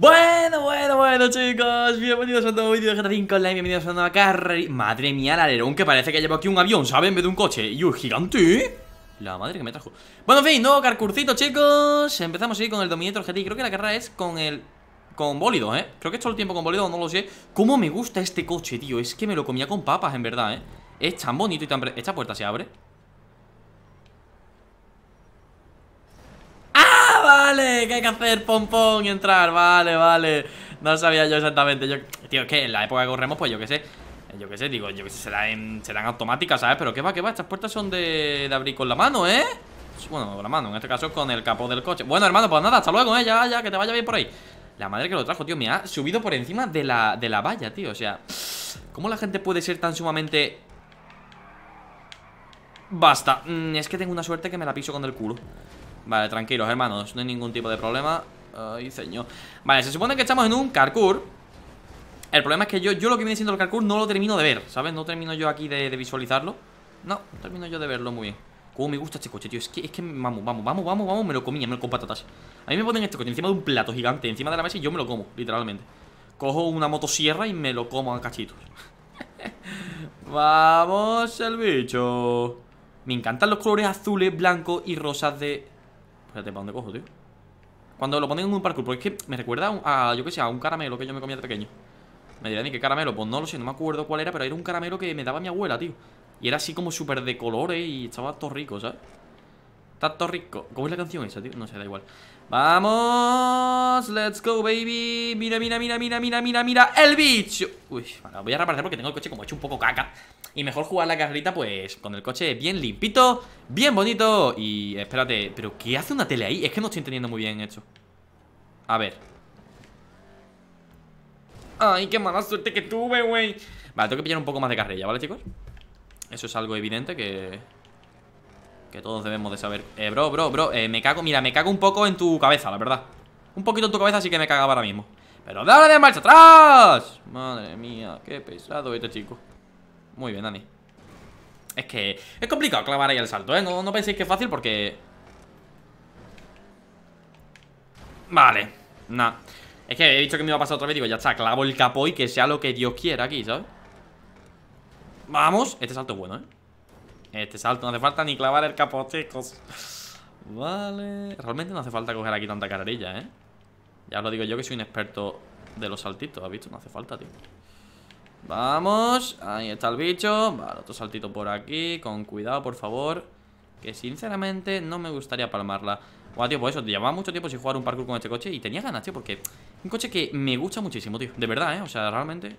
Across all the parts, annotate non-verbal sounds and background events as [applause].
Bueno, bueno, bueno, chicos, bienvenidos a un nuevo vídeo de GTA 5 Online, bienvenidos a una nueva carrera. Madre mía, el alerón que parece que llevo aquí un avión, ¿sabes? En vez de un coche. Y un gigante. La madre que me trajo. Bueno, en fin, nuevo carcurcito, chicos. Empezamos ahí con el Dominator GT. Creo que la carrera es con el. Con bólido, ¿eh? Creo que es todo el tiempo con bólido, no lo sé. ¿Cómo me gusta este coche, tío? Es que me lo comía con papas, en verdad, ¿eh? Es tan bonito y tan. Esta puerta se abre. vale, que hay que hacer pompón y entrar, vale, vale. No sabía yo exactamente. Yo, tío, es que en la época que corremos, pues yo qué sé. Yo qué sé, digo, yo qué sé, serán, automáticas, ¿sabes? Pero qué va, qué va, estas puertas son de, abrir con la mano, ¿eh? Bueno, con la mano, en este caso con el capó del coche Bueno, hermano, pues nada, hasta luego, ¿eh? ya, ya, que te vaya bien por ahí La madre que lo trajo, tío, me ha subido por encima de la, de la valla, tío O sea, ¿cómo la gente puede ser tan sumamente... Basta, mm, es que tengo una suerte que me la piso con el culo Vale, tranquilos, hermanos, no hay ningún tipo de problema Ay, señor Vale, se supone que estamos en un Carcour El problema es que yo, yo lo que viene siendo el Carcour no lo termino de ver, ¿sabes? No termino yo aquí de, visualizarlo No, termino yo de verlo muy bien Cómo me gusta este coche, tío Es que, es que vamos, vamos, vamos, vamos, vamos Me lo comía, me lo con patatas A mí me ponen este coche encima de un plato gigante Encima de la mesa y yo me lo como, literalmente Cojo una motosierra y me lo como a cachitos [laughs] Vamos el bicho Me encantan los colores azules, blancos y rosas de, Espérate, ¿para dónde cojo, tío? Cuando lo ponen en un parkour Porque es que me recuerda a, yo qué sé, a un caramelo que yo me comía de pequeño Me dirán, ¿y qué caramelo? Pues no lo sé, no me acuerdo cuál era Pero era un caramelo que me daba mi abuela, tío Y era así como súper de colores y estaba todo rico, ¿sabes? Tanto rico. ¿Cómo es la canción esa, tío? No sé, da igual. ¡Vamos! ¡Let's go, baby! Mira, mira, mira, mira, mira, mira, mira. ¡El bicho! Uy, voy a repartir porque tengo el coche como hecho un poco caca. Y mejor jugar la carrerita, pues, con el coche bien limpito, bien bonito. Y espérate, ¿pero qué hace una tele ahí? Es que no estoy entendiendo muy bien esto. A ver. ¡Ay, qué mala suerte que tuve, güey! Vale, tengo que pillar un poco más de carrilla, ¿vale, chicos? Eso es algo evidente que... Que todos debemos de saber Eh, bro, bro, bro eh, Me cago, mira, me cago un poco en tu cabeza, la verdad Un poquito en tu cabeza Así que me cago ahora mismo ¡Pero dale de marcha atrás! Madre mía, qué pesado este chico Muy bien, Dani Es que es complicado clavar ahí el salto, ¿eh? No, no penséis que es fácil porque... Vale, Nah Es que he dicho que me iba a pasar otra vez Digo, ya está, clavo el capo y que sea lo que Dios quiera aquí, ¿sabes? Vamos, este salto es bueno, ¿eh? Este salto no hace falta ni clavar el capote Vale Realmente no hace falta coger aquí tanta carrerilla, ¿eh? Ya os lo digo yo que soy un experto de los saltitos ¿Has visto? No hace falta, tío Vamos Ahí está el bicho Vale, otro saltito por aquí Con cuidado, por favor Que sinceramente no me gustaría palmarla Guau, tío, pues eso, te llevaba mucho tiempo sin jugar un parkour con este coche Y tenía ganas, tío, porque Un coche que me gusta muchísimo, tío De verdad, ¿eh? O sea, realmente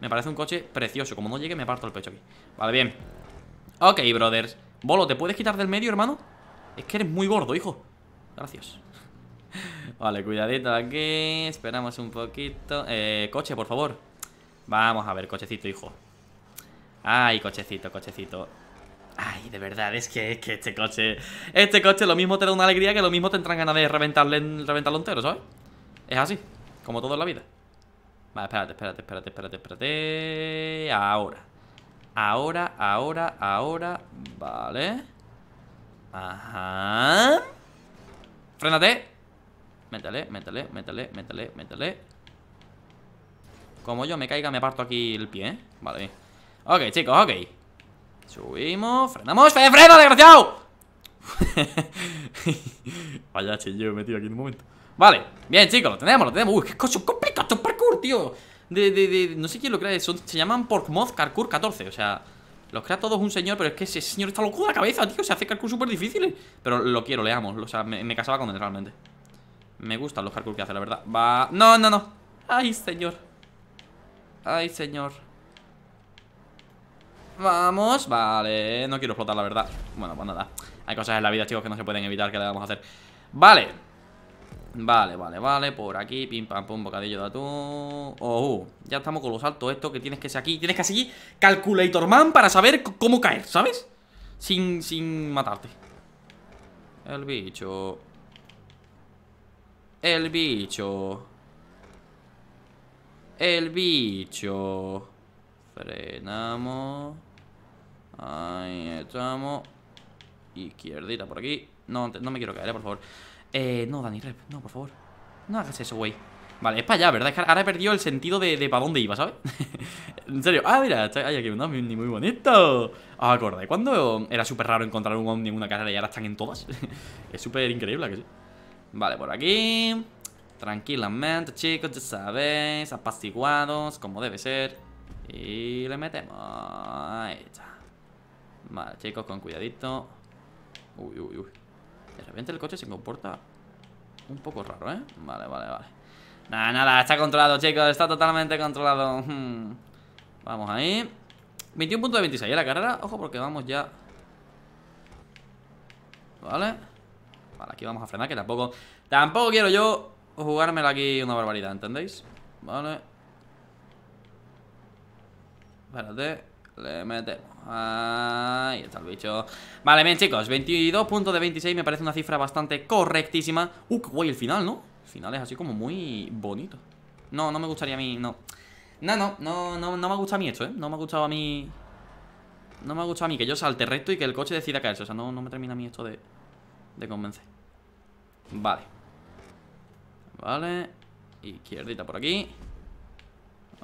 me parece un coche precioso Como no llegue me parto el pecho aquí Vale, bien Ok, brothers Bolo, ¿te puedes quitar del medio, hermano? Es que eres muy gordo, hijo Gracias [laughs] Vale, cuidadito aquí Esperamos un poquito Eh, coche, por favor Vamos a ver, cochecito, hijo Ay, cochecito, cochecito Ay, de verdad, es que, este coche Este coche lo mismo te da una alegría Que lo mismo tendrán ganas de reventarle, reventarlo entero, ¿sabes? Es así, como todo en la vida Vale, espérate, espérate, espérate, espérate, espérate Ahora Ahora, ahora, ahora. Vale. Ajá. Frénate. Métele, métale, métele, métale, métale. Como yo me caiga, me parto aquí el pie, ¿eh? Vale. Ok, chicos, ok. Subimos, frenamos. ¡Freno, freno desgraciado! [laughs] Vaya chillo, me he metido aquí en un momento. Vale, bien, chicos, lo tenemos, lo tenemos. Uy, qué coche complicado, este parkour, tío de, de, de, no sé quién lo crea, se llaman Porkmoth Carcour 14, o sea, los crea todos un señor, pero es que ese señor está loco de la cabeza, tío, se hace Carcur súper difícil pero lo quiero, leamos o sea, me, casaba con él realmente. Me gustan los Carcur que hace, la verdad. Va, no, no, no. Ay, señor. Ay, señor. Vamos, vale, no quiero explotar la verdad Bueno, pues nada, hay cosas en la vida, chicos, que no se pueden evitar, que le vamos a hacer Vale, Vale, vale, vale, por aquí, pim, pam, pum, bocadillo de atún Oh, ya estamos con los saltos esto que tienes que ser aquí Tienes que seguir Calculator Man para saber cómo caer, ¿sabes? Sin, sin matarte El bicho El bicho El bicho Frenamos Ahí estamos Izquierdita por aquí No, no me quiero caer, eh, por favor eh, no, Dani Rep, no, por favor No hagas eso, güey Vale, es para allá, ¿verdad? Es que ahora he perdido el sentido de, para dónde iba, ¿sabes? [laughs] en serio, ah, mira, hay aquí un Omni muy bonito ¿Os acordáis cuando era súper raro encontrar un Omni en una carrera y ahora están en todas? [laughs] es súper increíble, que sí? Vale, por aquí Tranquilamente, chicos, ya sabéis Apaciguados, como debe ser Y le metemos Ahí está Vale, chicos, con cuidadito Uy, uy, uy de el coche se comporta un poco raro, ¿eh? Vale, vale, vale. Nada, nada, está controlado, chicos. Está totalmente controlado. Hmm. Vamos ahí. 21 puntos de 26, La carrera. Ojo, porque vamos ya. Vale. Vale, aquí vamos a frenar, que tampoco. Tampoco quiero yo jugármela aquí una barbaridad, ¿entendéis? Vale. Espérate. Le metemos. Ahí está el bicho. Vale, bien, chicos. 22 puntos de 26 me parece una cifra bastante correctísima. Uh, guay el final, ¿no? El final es así como muy bonito. No, no me gustaría a mí, no. No, no, no, no, no me gusta a mí esto, ¿eh? No me ha gustado a mí... No me ha gustado a mí que yo salte recto y que el coche decida caerse. O sea, no, me termina a mí esto de, de convencer. Vale. Vale. Izquierdita por aquí.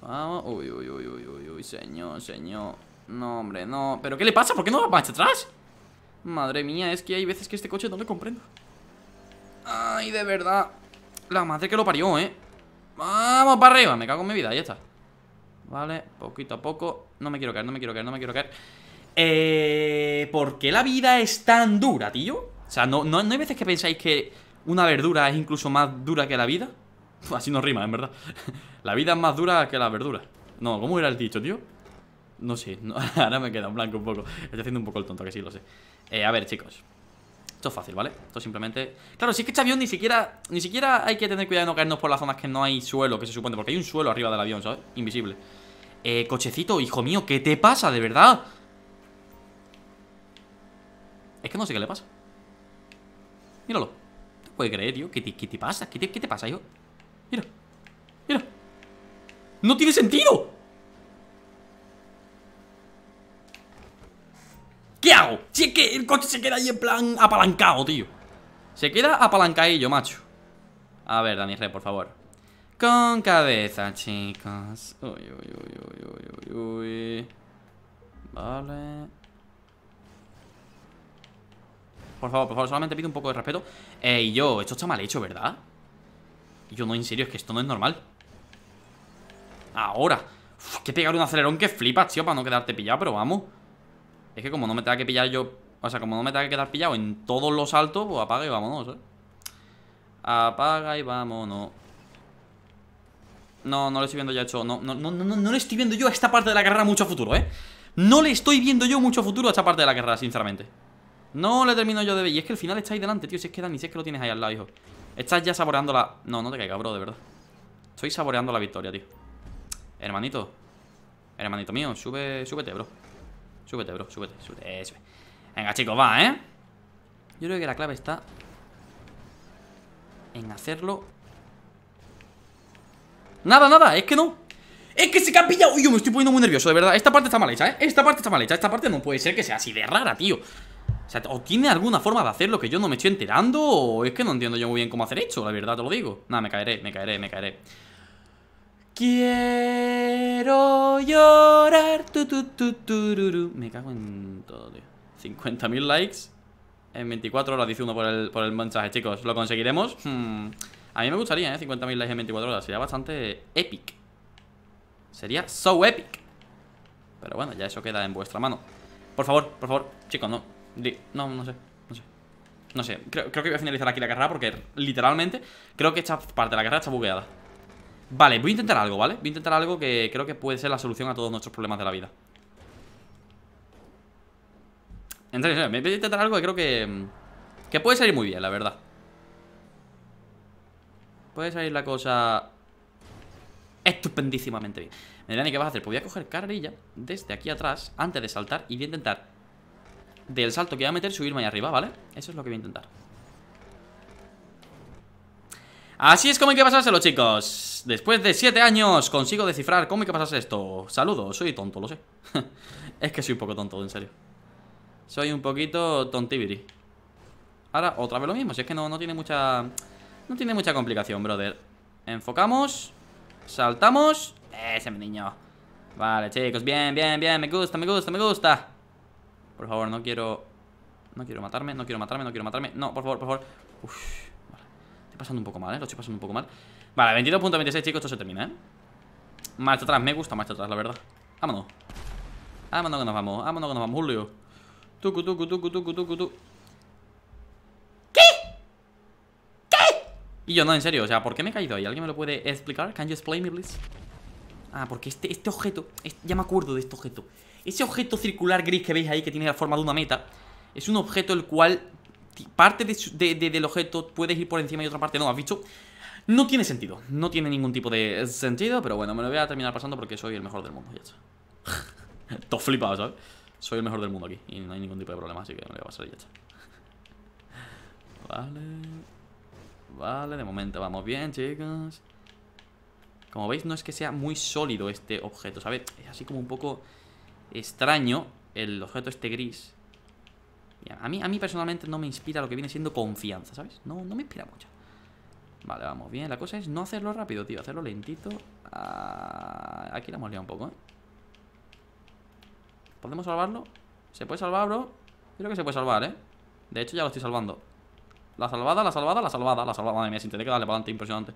Vamos. uy, uy, uy, uy, uy, señor, señor. No, hombre, no. ¿Pero qué le pasa? ¿Por qué no va para atrás? Madre mía, es que hay veces que este coche no le comprendo. Ay, de verdad. La madre que lo parió, ¿eh? Vamos para arriba. Me cago en mi vida, ya está. Vale, poquito a poco. No me quiero caer, no me quiero caer, no me quiero caer. Eh, ¿Por qué la vida es tan dura, tío? O sea, ¿no, no, no hay veces que pensáis que una verdura es incluso más dura que la vida? [laughs] Así no rima, en verdad. [laughs] la vida es más dura que la verdura. No, ¿cómo era el dicho, tío? No sé, [laughs] ahora me queda en blanco un poco. Estoy haciendo un poco el tonto, que sí lo sé. Eh, a ver, chicos. Esto es fácil, ¿vale? Esto simplemente... Claro, si es que este avión ni siquiera... Ni siquiera hay que tener cuidado de no caernos por las zonas que no hay suelo, que se supone. Porque hay un suelo arriba del avión, ¿sabes? Invisible. Eh, cochecito, hijo mío, ¿qué te pasa, de verdad? Es que no sé qué le pasa. Míralo. No puede creer, tío. ¿Qué te, pasa? ¿Qué te, ¿Qué te pasa, hijo? Mira. Mira. ¡No tiene sentido! ¿Qué hago? Si es que el coche se queda ahí en plan apalancado, tío Se queda apalancadillo, macho A ver, Dani Rey, por favor Con cabeza, chicos Uy, uy, uy, uy, uy, uy Vale Por favor, por favor, solamente pido un poco de respeto Ey, eh, yo, esto está mal hecho, ¿verdad? Yo no, en serio, es que esto no es normal Ahora que pegar un acelerón que flipas, tío, para no quedarte pillado, pero vamos es que como no me tenga que pillar yo... O sea, como no me tenga que quedar pillado en todos los saltos, pues apaga y vámonos, ¿eh? Apaga y vámonos. No, no le estoy viendo ya hecho. No, no, no, no, no le estoy viendo yo a esta parte de la carrera mucho futuro, ¿eh? No le estoy viendo yo mucho futuro a esta parte de la carrera, sinceramente. No le termino yo de ver. Y es que el final está ahí delante, tío. Si es que Dani, si es que lo tienes ahí al lado, hijo. Estás ya saboreando la... No, no te caigas, bro, de verdad. Estoy saboreando la victoria, tío. Hermanito. Hermanito mío, sube, súbete, bro. Súbete, bro, súbete, súbete, Venga, chicos, va, ¿eh? Yo creo que la clave está en hacerlo. Nada, nada, es que no. Es que se capilla! pillado. Uy, yo me estoy poniendo muy nervioso, de verdad. Esta parte está mal hecha, ¿eh? Esta parte está mal hecha. Esta parte no puede ser que sea así de rara, tío. O sea, o tiene alguna forma de hacerlo que yo no me estoy enterando, o es que no entiendo yo muy bien cómo hacer hecho la verdad, te lo digo. Nada, me caeré, me caeré, me caeré. Quiero llorar. Tu, Me cago en todo, tío. 50.000 likes en 24 horas, dice uno por el, por mensaje, chicos. ¿Lo conseguiremos? Hmm. A mí me gustaría, ¿eh? 50.000 likes en 24 horas. Sería bastante epic. Sería so epic. Pero bueno, ya eso queda en vuestra mano. Por favor, por favor, chicos, no. No, no sé. No sé. No sé. creo que voy a finalizar aquí la carrera porque literalmente creo que esta parte de la carrera está bugueada. Vale, voy a intentar algo, ¿vale? Voy a intentar algo que creo que puede ser la solución a todos nuestros problemas de la vida entonces voy a intentar algo que creo que... Mm, que puede salir muy bien, la verdad Puede salir la cosa estupendísimamente bien. dirán, ¿qué vas a hacer? Pues voy a coger carrilla desde aquí atrás, antes de saltar, y voy a intentar, del salto que voy a meter, subirme ahí arriba, ¿vale? Eso es lo que voy a intentar. Así es como hay que pasárselo, chicos. Después de siete años consigo descifrar cómo hay que pasarse esto. Saludos, soy tonto, lo sé. [laughs] es que soy un poco tonto, en serio. Soy un poquito tontibiri. Ahora, otra vez lo mismo. Si es que no, tiene mucha... No tiene mucha complicación, brother. Enfocamos. Saltamos. Ese, niño. Vale, chicos. Bien, bien, bien. Me gusta, me gusta, me gusta. Por favor, no quiero... No quiero matarme, no quiero matarme, no quiero matarme. No, por favor, por favor. Uf pasando un poco mal, ¿eh? Lo estoy pasando un poco mal Vale, 22.26, chicos, esto se termina, ¿eh? Marcha atrás, me gusta marcha atrás, la verdad Vámonos Vámonos que nos vamos, vámonos que nos vamos, Julio Tucu, tucu, tucu, tucu, tucu, tucu ¿Qué? ¿Qué? Y yo, no, en serio, o sea, ¿por qué me he caído ahí? ¿Alguien me lo puede explicar? ¿Can you explain me, please? Ah, porque este, este objeto este, Ya me acuerdo de este objeto Ese objeto circular gris que veis ahí Que tiene la forma de una meta Es un objeto el cual parte del objeto puedes ir por encima y otra parte no, ¿has visto? No tiene sentido, no tiene ningún tipo de sentido, pero bueno, me lo voy a terminar pasando porque soy el mejor del mundo, ya está. [laughs] Todo flipado, ¿sabes? Soy el mejor del mundo aquí y no hay ningún tipo de problema, así que me lo voy a pasar ya está. Vale. Vale, de momento vamos bien, chicos. Como veis, no es que sea muy sólido este objeto, ¿sabes? Es así como un poco extraño el objeto este gris a mí, a mí personalmente no me inspira lo que viene siendo confianza, ¿sabes? No, no me inspira mucho. Vale, vamos bien. La cosa es no hacerlo rápido, tío. Hacerlo lentito. Ah, aquí la hemos liado un poco, ¿eh? ¿Podemos salvarlo? ¿Se puede salvar, bro? creo que se puede salvar, ¿eh? De hecho, ya lo estoy salvando. La salvada, la salvada, la salvada, la salvada. Madre mía, sin tener que darle para impresionante.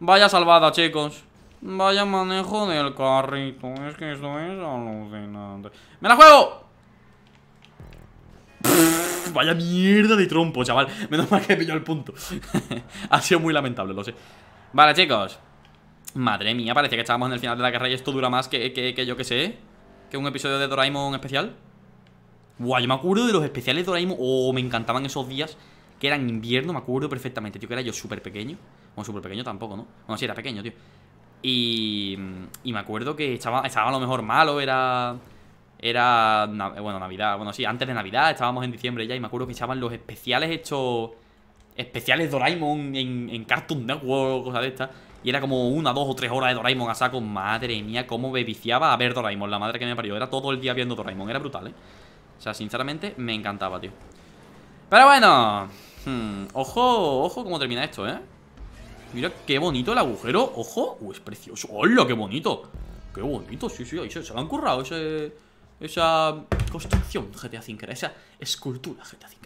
Vaya salvada, chicos. Vaya manejo del carrito. Es que esto es alucinante. ¡Me la juego! Vaya mierda de trompo, chaval Menos mal que pilló el punto [laughs] Ha sido muy lamentable, lo sé Vale, chicos Madre mía, parece que estábamos en el final de la carrera Y esto dura más que, yo que sé ¿eh? Que un episodio de Doraemon especial Guau, yo me acuerdo de los especiales de Doraemon Oh, me encantaban esos días que eran invierno, me acuerdo perfectamente, tío, que era yo súper pequeño. Bueno, súper pequeño tampoco, ¿no? Bueno, sí, era pequeño, tío. Y, y me acuerdo que estaba, estaba a lo mejor malo, era era, eh, bueno, Navidad, bueno, sí, antes de Navidad, estábamos en diciembre ya y me acuerdo que echaban los especiales hechos, especiales Doraemon en, en Cartoon Network, cosas de estas. Y era como una, dos o tres horas de Doraemon a saco. Madre mía, cómo me viciaba a ver Doraemon, la madre que me parió. Era todo el día viendo Doraemon, era brutal, ¿eh? O sea, sinceramente, me encantaba, tío. Pero bueno, hmm, ojo, ojo cómo termina esto, ¿eh? Mira qué bonito el agujero, ojo. uy es precioso. ¡Hola, qué bonito! ¡Qué bonito! Sí, sí, ahí se, se lo han currado ese esa construcción GTA 5 esa escultura GTA 5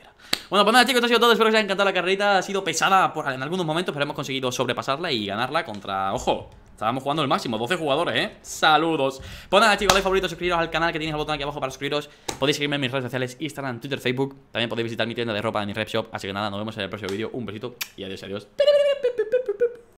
Bueno, pues nada chicos, esto ha sido todo, espero que os haya encantado la carrerita, ha sido pesada en algunos momentos, pero hemos conseguido sobrepasarla y ganarla contra... ¡Ojo! Estábamos jugando el máximo, 12 jugadores, ¿eh? ¡Saludos! Pues nada chicos, los favorito, suscribiros al canal que tiene el botón aquí abajo para suscribiros Podéis seguirme en mis redes sociales, Instagram, Twitter, Facebook También podéis visitar mi tienda de ropa en mi rep shop Así que nada, nos vemos en el próximo vídeo, un besito y adiós, adiós